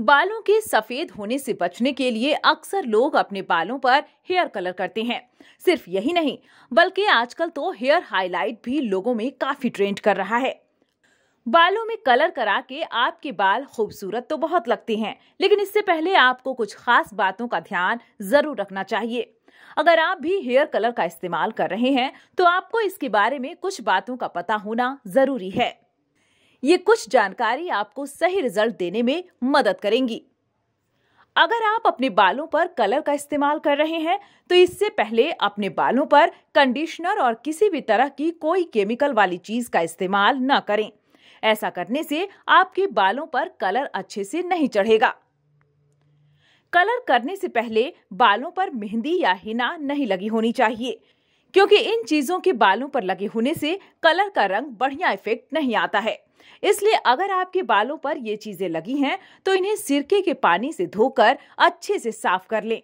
बालों के सफेद होने से बचने के लिए अक्सर लोग अपने बालों पर हेयर कलर करते हैं सिर्फ यही नहीं बल्कि आजकल तो हेयर हाईलाइट भी लोगों में काफी ट्रेंड कर रहा है बालों में कलर करा के आपके बाल खूबसूरत तो बहुत लगते हैं लेकिन इससे पहले आपको कुछ खास बातों का ध्यान जरूर रखना चाहिए अगर आप भी हेयर कलर का इस्तेमाल कर रहे हैं तो आपको इसके बारे में कुछ बातों का पता होना जरूरी है ये कुछ जानकारी आपको सही रिजल्ट देने में मदद करेंगी अगर आप अपने बालों पर कलर का इस्तेमाल कर रहे हैं तो इससे पहले अपने बालों पर कंडीशनर और किसी भी तरह की कोई केमिकल वाली चीज का इस्तेमाल न करें ऐसा करने से आपके बालों पर कलर अच्छे से नहीं चढ़ेगा कलर करने से पहले बालों पर मेहंदी या हिना नहीं लगी होनी चाहिए क्योंकि इन चीज़ों के बालों पर लगे होने से कलर का रंग बढ़िया इफेक्ट नहीं आता है इसलिए अगर आपके बालों पर ये चीज़ें लगी हैं तो इन्हें सिरके के पानी से धोकर अच्छे से साफ कर लें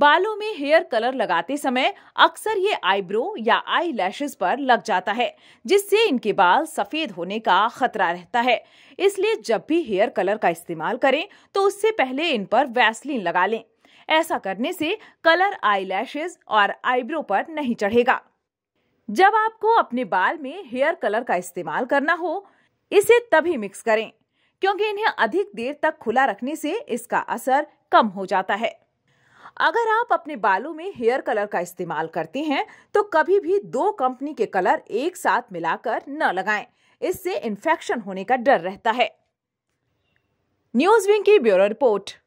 बालों में हेयर कलर लगाते समय अक्सर ये आईब्रो या आई लैशेज पर लग जाता है जिससे इनके बाल सफेद होने का खतरा रहता है इसलिए जब भी हेयर कलर का इस्तेमाल करें तो उससे पहले इन पर वैसलीन लगा लें ऐसा करने से कलर आई और आईब्रो पर नहीं चढ़ेगा जब आपको अपने बाल में हेयर कलर का इस्तेमाल करना हो इसे तभी मिक्स करें क्योंकि इन्हें अधिक देर तक खुला रखने से इसका असर कम हो जाता है अगर आप अपने बालों में हेयर कलर का इस्तेमाल करते हैं तो कभी भी दो कंपनी के कलर एक साथ मिलाकर न लगाएं। इससे इन्फेक्शन होने का डर रहता है न्यूज विंग की ब्यूरो रिपोर्ट